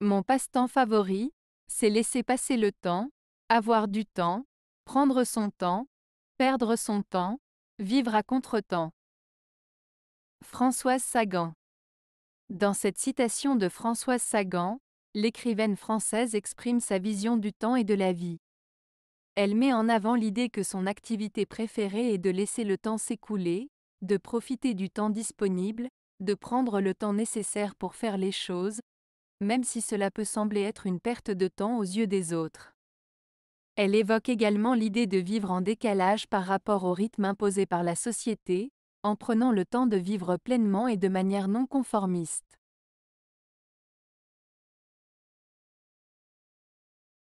Mon passe-temps favori, c'est laisser passer le temps, avoir du temps, prendre son temps, perdre son temps, vivre à contre-temps. Françoise Sagan Dans cette citation de Françoise Sagan, l'écrivaine française exprime sa vision du temps et de la vie. Elle met en avant l'idée que son activité préférée est de laisser le temps s'écouler, de profiter du temps disponible, de prendre le temps nécessaire pour faire les choses, même si cela peut sembler être une perte de temps aux yeux des autres. Elle évoque également l'idée de vivre en décalage par rapport au rythme imposé par la société, en prenant le temps de vivre pleinement et de manière non conformiste.